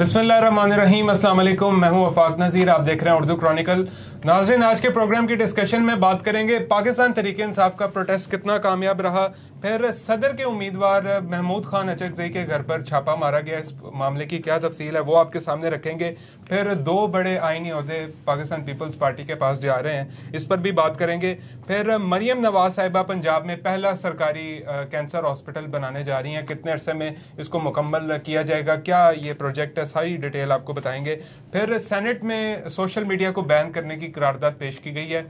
वालेकुम मैं हूं अफाक नज़ीर आप देख रहे हैं उर्दू क्रॉनिकल नाजरीन आज के प्रोग्राम की डिस्कशन में बात करेंगे पाकिस्तान तरीके इंसाफ का प्रोटेस्ट कितना कामयाब रहा फिर सदर के उम्मीदवार महमूद खान अचकजई के घर पर छापा मारा गया इस मामले की क्या तफसील है वो आपके सामने रखेंगे फिर दो बड़े आइनी अहदे पाकिस्तान पीपल्स पार्टी के पास जा रहे हैं इस पर भी बात करेंगे फिर मरियम नवाज साहिबा पंजाब में पहला सरकारी कैंसर हॉस्पिटल बनाने जा रही हैं कितने अरसे में इसको मुकम्मल किया जाएगा क्या ये प्रोजेक्ट है सारी डिटेल आपको बताएंगे फिर सेनेट में सोशल मीडिया को बैन करने की की करारदाद पेश की गई है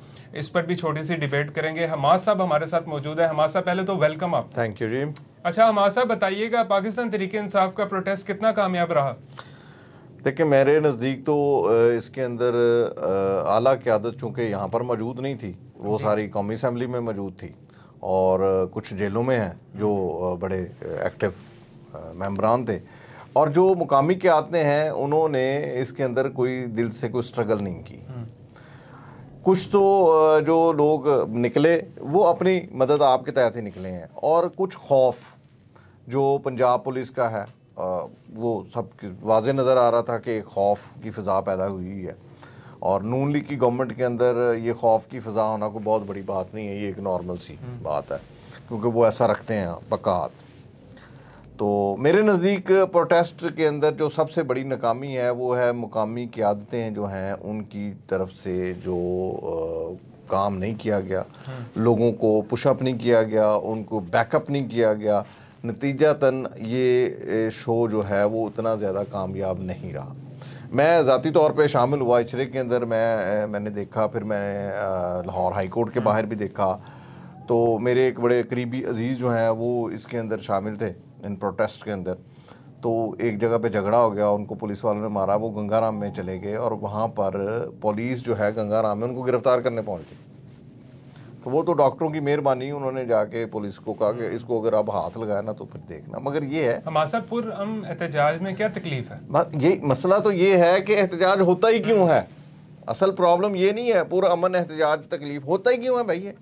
इस पर भी छोटी सी डिबेट करेंगे हमास साहब हमारे साथ मौजूद है हमास साहब पहले तो वेलकम आप थैंक यू जी अच्छा हमास साहब बताइएगा पाकिस्तान तरीके इंसाफ का प्रोटेस्ट कितना कामयाब रहा देखिए मेरे नज़दीक तो इसके अंदर आला क्यादत चूँकि यहाँ पर मौजूद नहीं थी वो सारी कौमी असम्बली में मौजूद थी और कुछ जेलों में हैं जो बड़े एक्टिव मेम्बरान थे और जो मुकामी क्यादतें हैं उन्होंने इसके अंदर कोई दिल से कोई स्ट्रगल नहीं की हम्म। कुछ तो जो लोग निकले वो अपनी मदद आपके तहत ही निकले हैं और कुछ खौफ जो पंजाब पुलिस का है वो सब वाज नज़र आ रहा था कि खौफ की फ़िज़ा पैदा हुई है और नून लीग की गवर्नमेंट के अंदर ये खौफ की फ़िज़ा होना कोई बहुत बड़ी बात नहीं है ये एक नॉर्मल सी हम्म। बात है क्योंकि वो ऐसा रखते हैं पक्का हाथ तो मेरे नज़दीक प्रोटेस्ट के अंदर जो सबसे बड़ी नाकामी है वो है मुकामी क्यादतें जो हैं उनकी तरफ से जो आ, काम नहीं किया गया हाँ। लोगों को पुशअप नहीं किया गया उनको बैकअप नहीं किया गया नतीजतन ये शो जो है वो उतना ज़्यादा कामयाब नहीं रहा मैं ज़ाती तौर पे शामिल हुआ इचरे के अंदर मैं मैंने देखा फिर मैं लाहौर हाई कोर्ट के हाँ। बाहर भी देखा तो मेरे एक बड़े करीबी अजीज़ जो हैं वो इसके अंदर शामिल थे इन प्रोटेस्ट के अंदर तो एक जगह पे झगड़ा हो गया उनको पुलिस वालों ने मारा वो गंगाराम में चले गए और वहाँ पर पुलिस जो है गंगाराम में उनको गिरफ्तार करने पहुँच गई तो वो तो डॉक्टरों की मेहरबानी उन्होंने जाके पुलिस को कहा कि इसको अगर आप हाथ लगाए ना तो फिर देखना मगर ये है हमासापुर एहतजाज में क्या तकलीफ है ये मसला तो ये है कि एहतजाज होता ही क्यों है असल प्रॉब्लम ये नहीं है पूरा अमन एहतजाज तकलीफ होता ही क्यों है भाई ये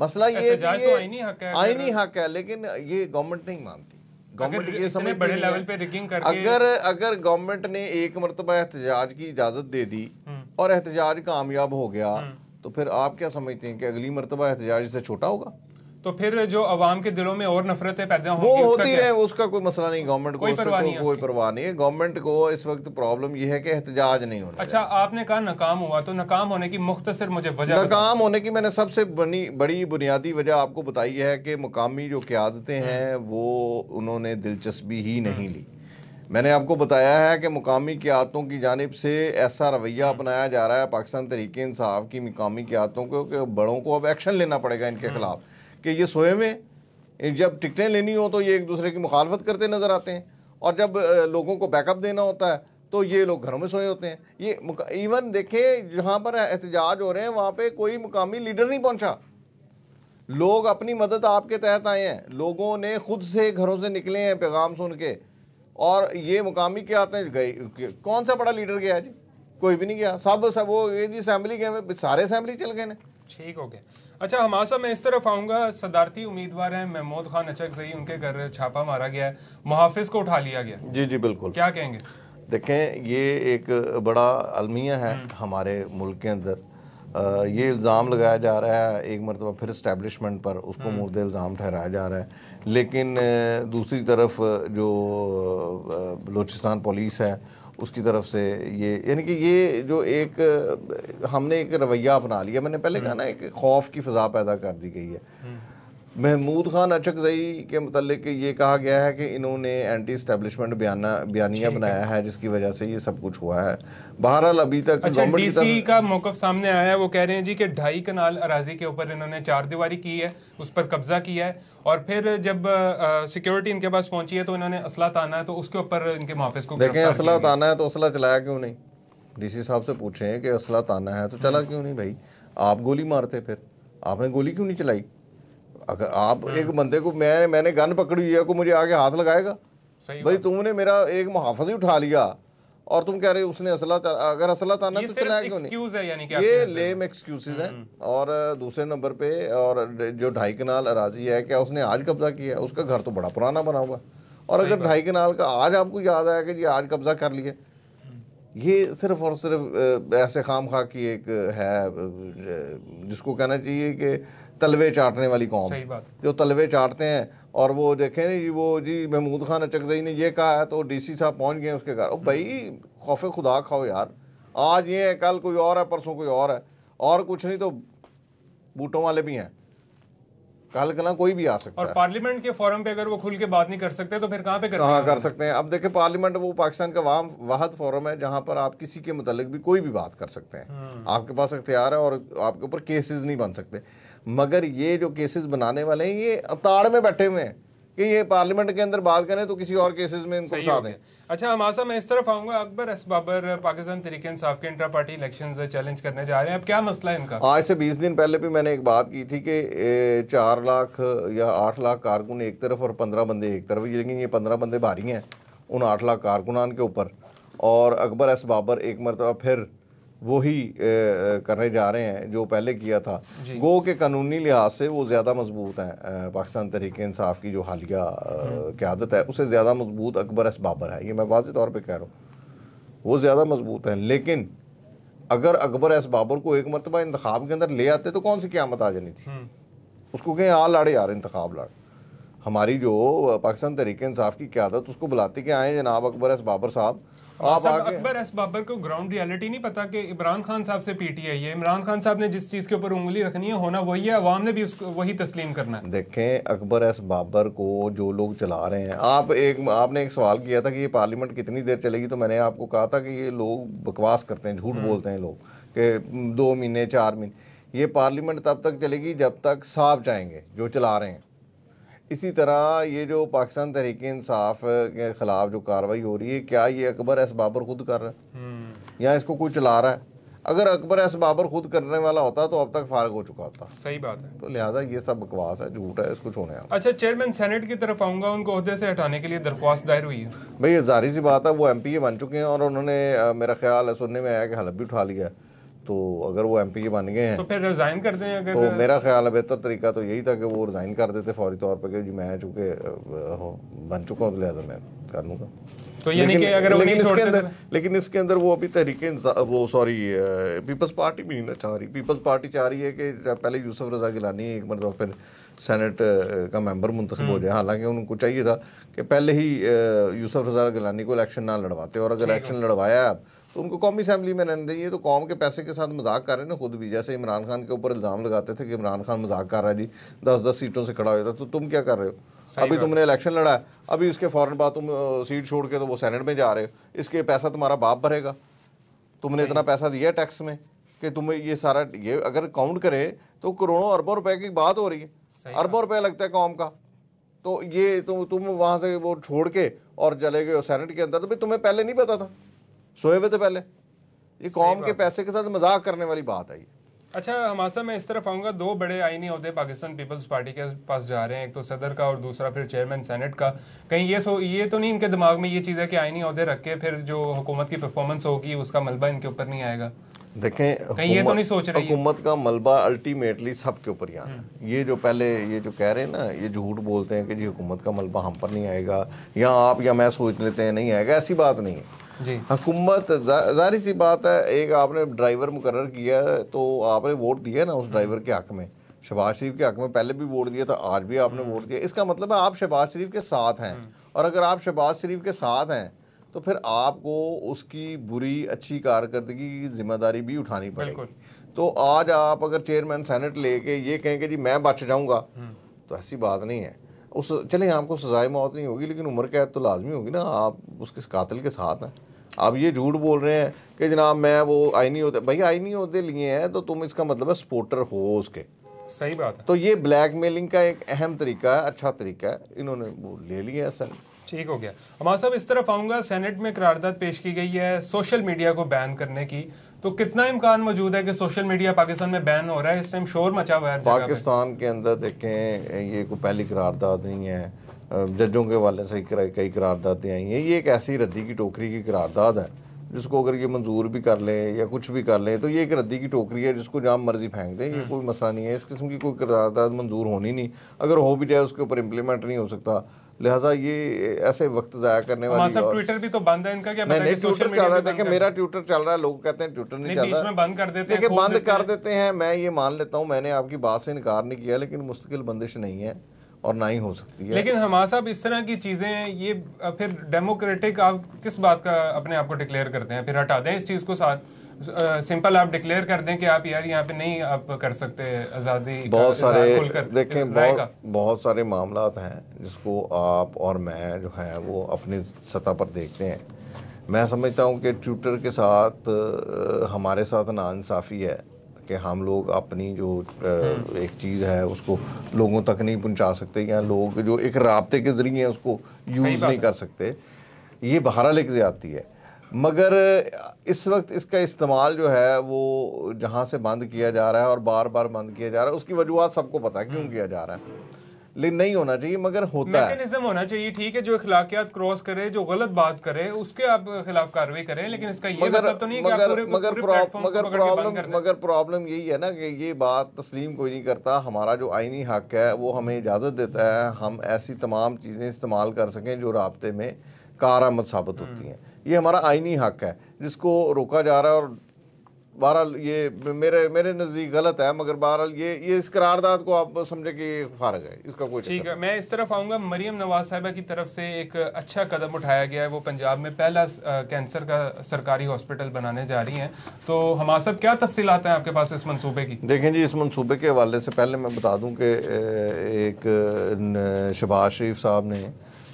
मसला ये तो आईनी हक है लेकिन ये गवर्नमेंट नहीं मानती गवर्नमेंट बड़े लेवल पे रिगिंग करके अगर अगर गवर्नमेंट ने एक मरतबा एहतजाज की इजाजत दे दी हम्म। और एहतजाज कामयाब हो गया हम्म। तो फिर आप क्या समझते हैं कि अगली मरतबा एहतजाज से छोटा होगा तो फिर जो अवाम के दिलों में और नफरतें पैदा वो होती रहे उसका कोई मसला नहीं गवर्नमेंट को कोई परवाह नहीं है गवर्नमेंट को इस वक्त प्रॉब्लम यह है कि एहतजाज नहीं होना अच्छा आपने कहा नाकाम हुआ तो नाकाम होने की मुख्तसर मुझे वजह नाकाम होने की मैंने सबसे बनी बड़ी बुनियादी वजह आपको बताई है कि मुकामी जो क्यादतें हम्म। हैं वो उन्होंने दिलचस्पी ही हम्म। नहीं ली मैंने आपको बताया है कि मुकामी क्यातों की जानब से ऐसा रवैया हम्म। अपनाया जा रहा है पाकिस्तान तरीके इंसाफ की मुकामी क्यातों को कि बड़ों को अब एक्शन लेना पड़ेगा इनके खिलाफ कि ये सोए हुए जब टिकटें लेनी हो तो ये एक दूसरे की मुखालफत करते नज़र आते हैं और जब लोगों को बैकअप देना होता है तो ये लोग घरों में सोए होते हैं ये इवन देखें जहाँ पर एहतजाज हो रहे हैं वहाँ पर कोई मुकामी लीडर नहीं पहुँचा लोग अपनी मदद आपके तहत आए हैं लोगों ने खुद से घरों से निकले हैं पैगाम सुन के और ये मुकामी क्या आते हैं गए कौन सा बड़ा लीडर गया जी कोई भी नहीं गया सब सब वो ये जी असम्बली गए सारे असम्बली चल गए ना ठीक हो गया अच्छा हमासा मैं इस तरफ आऊँगा सदारती उम्मीदवार हैं महमूद खान अचक सही उनके घर छापा मारा गया है मुहाफिज को उठा लिया गया जी जी बिल्कुल क्या कहेंगे देखें ये एक बड़ा अलमिया है हम्म। हमारे मुल्क के अंदर ये इल्ज़ाम लगाया जा रहा है एक मरतबा फिर इस्टेबलिशमेंट पर उसको हम्म। मुर्द इल्ज़ाम ठहराया जा रहा है लेकिन दूसरी तरफ जो बलोचिस्तान पुलिस है उसकी तरफ से ये यानी कि ये जो एक हमने एक रवैया अपना लिया मैंने पहले कहा ना एक खौफ की फ़जा पैदा कर दी गई है हम्म। महमूद खान अचकजई के मतलब ये कहा गया है कि इन्होंने एंटी इस्टेब्लिशमेंट बयाना बयानिया बनाया है जिसकी वजह से ये सब कुछ हुआ है बहरहाल अभी तक अच्छा डीसी का मौकफ सामने आया है वो कह रहे हैं जी कि ढाई कनाल अराजी के ऊपर इन्होंने चार दीवारी की है उस पर कब्जा किया है और फिर जब सिक्योरिटी इनके पास पहुंची है तो इन्होंने असला ताना है तो उसके ऊपर इनके मुहाफिज को देखें असला ताना है तो असला चलाया क्यों नहीं डीसी साहब से पूछे कि असला ताना है तो चला हम्म। क्यों नहीं भाई आप गोली मारते फिर आपने गोली क्यों नहीं चलाई अगर आप हाँ। एक बंदे को मैं मैंने गन पकड़ी हुई है को मुझे आगे हाथ लगाएगा सही भाई तुमने मेरा एक मुहाफज ही उठा लिया और तुम कह रहे उसने असला अगर असला था ना तो चलाया क्यों नहीं है ये लेम एक्सक्यूज है और दूसरे नंबर पे और जो ढाई कनाल अराजी है क्या उसने आज कब्जा किया उसका घर तो बड़ा पुराना बना हुआ और अगर ढाई कनाल का आज आपको याद आया कि ये आज कब्जा कर लिया हम्म। ये सिर्फ और सिर्फ ऐसे खाम खा की एक है जिसको कहना चाहिए कि तलवे चाटने वाली कौम सही बात जो तलवे चाटते हैं और वो देखें जी वो जी महमूद खान अचकजई ने ये कहा है तो डीसी साहब पहुंच गए उसके घर भाई खौफ खुदा खाओ यार आज ये है कल कोई और है परसों कोई और है और कुछ नहीं तो बूटों वाले भी हैं कल कला कोई भी आ सकता और है और पार्लियामेंट के फोरम पे अगर वो खुल के बात नहीं कर सकते तो फिर कहाँ पे कहाँ कर सकते हैं अब देखे पार्लियामेंट वो पाकिस्तान का वाम वाहद फोरम है जहाँ पर आप किसी के मुतालिक भी कोई भी बात कर सकते हैं हम्म। आपके पास अख्तियार है और आपके ऊपर केसेस नहीं बन सकते मगर ये जो केसेस बनाने वाले हैं ये अताड़ में बैठे हुए हैं कि ये पार्लियामेंट के अंदर बात करें तो किसी और केसेस में इनको घुसा दें अच्छा हमासा मैं इस तरफ आऊंगा अकबर एस बाबर पाकिस्तान तरीके इंसाफ के इंटर पार्टी इलेक्शन चैलेंज करने जा रहे हैं अब क्या मसला है इनका आज से 20 दिन पहले भी मैंने एक बात की थी कि चार लाख या आठ लाख कारकुन एक तरफ और पंद्रह बंदे एक तरफ लेकिन ये पंद्रह बंदे भारी हैं उन आठ लाख कारकुनान के ऊपर और अकबर एस बाबर एक मरतबा फिर वो ही करने जा रहे हैं जो पहले किया था गो के कानूनी लिहाज से वो ज़्यादा मजबूत हैं पाकिस्तान तहरीक इंसाफ की जो हालिया हम्म। क्यादत है उससे ज़्यादा मजबूत अकबर एस बाबर है ये मैं वाज तौर पर कह रहा हूँ वो ज़्यादा मजबूत हैं लेकिन अगर अकबर एस बाबर को एक मरतबा इंतखब के अंदर ले आते तो कौन सी क्यामत आ जानी थी हम्म। उसको कहें आ हाँ, लाड़े यार इंतखब लाड़ हमारी जो पाकिस्तान तहरीक इंसाफ की क्यादत उसको बुलाती कि आए जनाब अकबर एस बाबर साहब आप आगे अकबर एस बाबर को ग्राउंड रियलिटी नहीं पता कि इमरान खान साहब से पीटीआई है इमरान खान साहब ने जिस चीज़ के ऊपर उंगली रखनी है होना वही है अवाम ने भी उसको वही तस्लीम करना है देखें अकबर एस बाबर को जो लोग चला रहे हैं आप एक आपने एक सवाल किया था कि ये पार्लियामेंट कितनी देर चलेगी तो मैंने आपको कहा था कि ये लोग बकवास करते हैं झूठ हम्म। बोलते हैं लोग के दो महीने चार महीने ये पार्लियामेंट तब तक चलेगी जब तक साहब जाएंगे जो चला रहे हैं इसी तरह ये जो पाकिस्तान तहरीक इंसाफ के ख़िलाफ़ जो कार्रवाई हो रही है क्या ये अकबर एस बाबर खुद कर रहा है हम्म। या इसको कोई चला रहा है अगर अकबर एस बाबर खुद करने वाला होता तो अब तक फारग हो चुका होता सही बात है तो लिहाजा ये सब बकवास है झूठ है कुछ होने अच्छा चेयरमैन सेनेट की तरफ आऊंगा उनको से हटाने के लिए दरख्वास्त दायर हुई है भाई ये जारी सी बात है वो एम पी ए बन चुके हैं और उन्होंने मेरा ख्याल है सुनने में आया कि हलब भी उठा लिया है तो अगर वो एमपी बन गए हैं तो फिर रिज़ाइन कर दें अगर तो मेरा ख्याल है बेहतर तरीका तो यही था कि वो रिज़ाइन कर देते फौरी तौर पर जी मैं चूंकि बन चुका हूँ लिहाजा मैं कर लूँगा तो यानी कि अगर लेकिन इसके अंदर लेकिन इसके अंदर वो अभी तहरीक वो सॉरी पीपल्स पार्टी भी नहीं ना चाह रही पीपल्स पार्टी चाह रही है कि पहले यूसुफ रजा गिलानी एक मतलब फिर सेनेट का मेंबर मुंतब हो हम्म। जाए हालांकि उनको चाहिए था कि पहले ही यूसुफ रजा गिलानी को इलेक्शन ना लड़वाते और अगर इलेक्शन लड़वाया आप तो उनको कौमी असम्बली में रहने दें तो कौम के पैसे के साथ मजाक कर रहे हैं खुद भी जैसे इमरान खान के ऊपर इल्ज़ाम लगाते थे कि इमरान खान मजाक कर रहा है जी दस दस सीटों से खड़ा हो जाता तो तुम क्या कर रहे हो अभी तुमने इलेक्शन लड़ा है अभी उसके फ़ौरन बाद तुम सीट छोड़ के तो वो सैनेट में जा रहे हो इसके पैसा तुम्हारा बाप भरेगा तुमने इतना पैसा दिया है टैक्स में कि तुम ये सारा ये अगर काउंट करें तो करोड़ों अरबों रुपए की बात हो रही है अरबों रुपए लगता है कौम का तो ये तुम तुम वहाँ से वो छोड़ के और चले गए सैनट के अंदर तो भाई तुम्हें पहले नहीं पता था सोए हुए थे पहले ये कौम के पैसे के साथ मजाक करने वाली बात है अच्छा हमासा मैं इस तरफ आऊँगा दो बड़े आईनी अहदे पाकिस्तान पीपल्स पार्टी के पास जा रहे हैं एक तो सदर का और दूसरा फिर चेयरमैन सेनेट का कहीं ये सो ये तो नहीं इनके दिमाग में ये चीज़ है कि आईनी अहदे रख के फिर जो हुकूमत की परफॉर्मेंस होगी उसका मलबा इनके ऊपर नहीं आएगा देखें कहीं ये तो नहीं सोच रहे हुकूमत का मलबा अल्टीमेटली सब के ऊपर ही आना हम्म। ये जो पहले ये जो कह रहे हैं ना ये झूठ बोलते हैं कि जी हुकूमत का मलबा हम पर नहीं आएगा या आप या मैं सोच लेते हैं नहीं आएगा ऐसी बात नहीं है हुकूमत हाँ, जाहिर सी बात है एक आपने ड्राइवर मुकर किया है तो आपने वोट दिया ना उस ड्राइवर के हक में शहबाज शरीफ के हक में पहले भी वोट दिया था आज भी आपने हम्म। वोट दिया इसका मतलब है आप शहबाज शरीफ के साथ हैं हम्म। और अगर आप शहबाज शरीफ के साथ हैं तो फिर आपको उसकी बुरी अच्छी कारकर्दगी की जिम्मेदारी भी उठानी पड़ेगी तो आज आप अगर चेयरमैन सेनेट लेके ये कहें कि जी मैं बच जाऊंगा हम्म। तो ऐसी बात नहीं है उस चले आपको सजाए मौत नहीं होगी लेकिन उम्र कैद तो लाजमी होगी ना आप उसके कातिल के साथ हैं आप ये झूठ बोल रहे हैं कि जनाब मैं वो नहीं होते भाई आईनी होते लिए हैं तो तुम इसका मतलब है सपोर्टर हो उसके सही बात है तो ये ब्लैक मेलिंग का एक अहम तरीका है अच्छा तरीका है इन्होंने वो ले लिया है ठीक हो गया हमारा साहब इस तरफ आऊँगा सेनेट में करारदाद पेश की गई है सोशल मीडिया को बैन करने की तो कितना इम्कान मौजूद है कि सोशल मीडिया पाकिस्तान में बैन हो रहा है इस टाइम शोर मचा हुआ है पाकिस्तान के अंदर देखें ये कोई पहली करारदाद नहीं है जजों के वाले से कई करारदादें आई हैं ये एक ऐसी रद्दी की टोकरी की करारदाद है जिसको अगर ये मंजूर भी कर लें या कुछ भी कर लें तो ये एक रद्दी की टोकरी है जिसको जहाँ मर्जी फेंक दें ये हम्म। कोई मसला नहीं है इस किस्म की कोई करारदाद मंजूर होनी नहीं अगर हो भी जाए उसके ऊपर इम्प्लीमेंट नहीं हो सकता लिहाजा ये ऐसे वक्त जाया करने हाँ, वाली और... ट्विटर भी तो बंद है इनका क्या नहीं, नहीं ट्विटर चल रहा है देखिए मेरा ट्विटर चल रहा है लोग कहते हैं ट्विटर नहीं, नहीं चल रहा बंद कर देते हैं बंद कर देते हैं मैं ये मान लेता हूँ मैंने आपकी बात से इनकार नहीं किया लेकिन मुस्तकिल बंदिश नहीं है और ना ही हो सकती है लेकिन हमारा साहब इस तरह की चीज़ें ये फिर डेमोक्रेटिक आप किस बात का अपने आप को डिक्लेयर करते हैं फिर हटा दें इस चीज़ को साथ सिंपल आप डिक्लेयर कर दें कि आप यार यहाँ पे नहीं आप कर सकते आज़ादी बहुत सारे देखें बहुत बहुत सारे मामला हैं जिसको आप और मैं जो है वो अपनी सतह पर देखते हैं मैं समझता हूँ कि ट्विटर के साथ हमारे साथ नाानसाफ़ी है कि हम लोग अपनी जो हम्म। एक चीज़ है उसको लोगों तक नहीं पहुँचा सकते या लोग जो एक रबते के ज़रिए उसको यूज़ नहीं कर सकते ये बहरहाल एक ज़्यादती है मगर इस वक्त इसका इस्तेमाल जो है वो जहाँ से बंद किया जा रहा है और बार बार बंद किया जा रहा है उसकी वजूहत सबको पता है क्यों हम्म। किया जा रहा है लेकिन नहीं होना चाहिए मगर होता है होना चाहिए ठीक है जो अखलाकियात क्रॉस करे जो गलत बात करे उसके आप खिलाफ कार्रवाई करें लेकिन इसका ये मगर, मतलब तो नहीं मगर, पूरे, मगर, मगर प्रॉब्लम मगर प्रॉब्लम यही है ना कि ये बात तस्लीम कोई नहीं करता हमारा जो आईनी हक है वो हमें इजाज़त देता है हम ऐसी तमाम चीज़ें इस्तेमाल कर सकें जो रबते में कारामद साबित हम्म। होती हैं ये हमारा आइनी हक है जिसको रोका जा रहा है और बहरहाल ये मेरे मेरे नज़दीक गलत है मगर बहरहाल ये ये इस करारदाद को आप समझे कि फारग है इसका कोई ठीक है मैं इस तरफ आऊँगा मरीम नवाज साहबा की तरफ से एक अच्छा कदम उठाया गया है वो पंजाब में पहला कैंसर का सरकारी हॉस्पिटल बनाने जा रही हैं तो हमारे सब क्या तफसी आते हैं आपके पास इस मनसूबे की देखें जी इस मनसूबे के हवाले से पहले मैं बता दूँ कि एक शबाज शरीफ साहब ने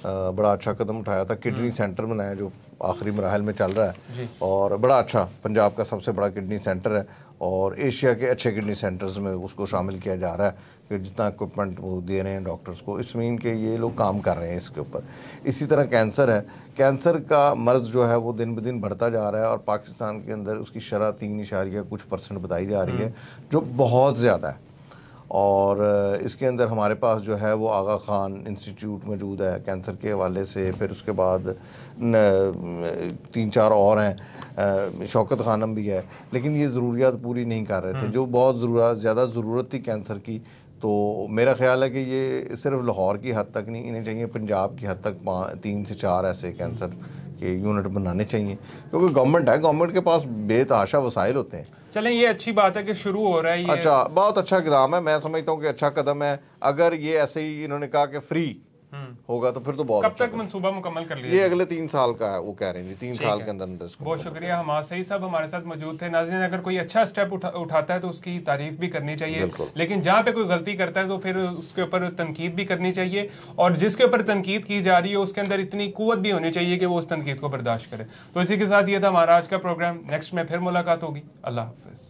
बड़ा अच्छा कदम उठाया था किडनी हम्म। सेंटर बनाया जो आखिरी मराहल में चल रहा है और बड़ा अच्छा पंजाब का सबसे बड़ा किडनी सेंटर है और एशिया के अच्छे किडनी सेंटर्स में उसको शामिल किया जा रहा है कि जितना इक्विपमेंट वो दे रहे हैं डॉक्टर्स को इस मीन के ये लोग काम कर रहे हैं इसके ऊपर इसी तरह कैंसर है कैंसर का मर्ज जो है वो दिन ब दिन बढ़ता जा रहा है और पाकिस्तान के अंदर उसकी शरह तीन इशारिया कुछ परसेंट बताई जा रही है हम्म। जो बहुत ज़्यादा है और इसके अंदर हमारे पास जो है वो आगा खान इंस्टीट्यूट मौजूद है कैंसर के हवाले से फिर उसके बाद तीन चार और हैं शौकत खानम भी है लेकिन ये ज़रूरियात पूरी नहीं कर रहे थे हम्म। जो बहुत ज़रूरत ज़्यादा ज़रूरत थी कैंसर की तो मेरा ख्याल है कि ये सिर्फ लाहौर की हद तक नहीं इन्हें चाहिए पंजाब की हद तक तीन से चार ऐसे कैंसर के यूनिट बनाने चाहिए क्योंकि गवर्नमेंट है गवर्नमेंट के पास बेतहाशा वसाइल होते हैं चलें ये अच्छी बात है कि शुरू हो रहा है ये अच्छा बहुत अच्छा कदम है मैं समझता हूँ कि अच्छा कदम है अगर ये ऐसे ही इन्होंने कहा कि फ्री होगा तो फिर तो बहुत कब अच्छा तक मनसूबा मुकम्मल कर लिया ये अगले तीन साल का है वो कह रहे हैं जी तीन साल के अंदर अंदर बहुत शुक्रिया हम सही सब हमारे साथ मौजूद थे नाजन अगर कोई अच्छा स्टेप उठा, उठाता है तो उसकी तारीफ भी करनी चाहिए लेकिन जहाँ पे कोई गलती करता है तो फिर उसके ऊपर तनकीद भी करनी चाहिए और जिसके ऊपर तनकीद की जा रही है उसके अंदर इतनी कुत भी होनी चाहिए कि वो उस तनकीद को बर्दाश्त करे तो इसी के साथ ये था हमारा आज का प्रोग्राम नेक्स्ट में फिर मुलाकात होगी अल्लाह हाफिज़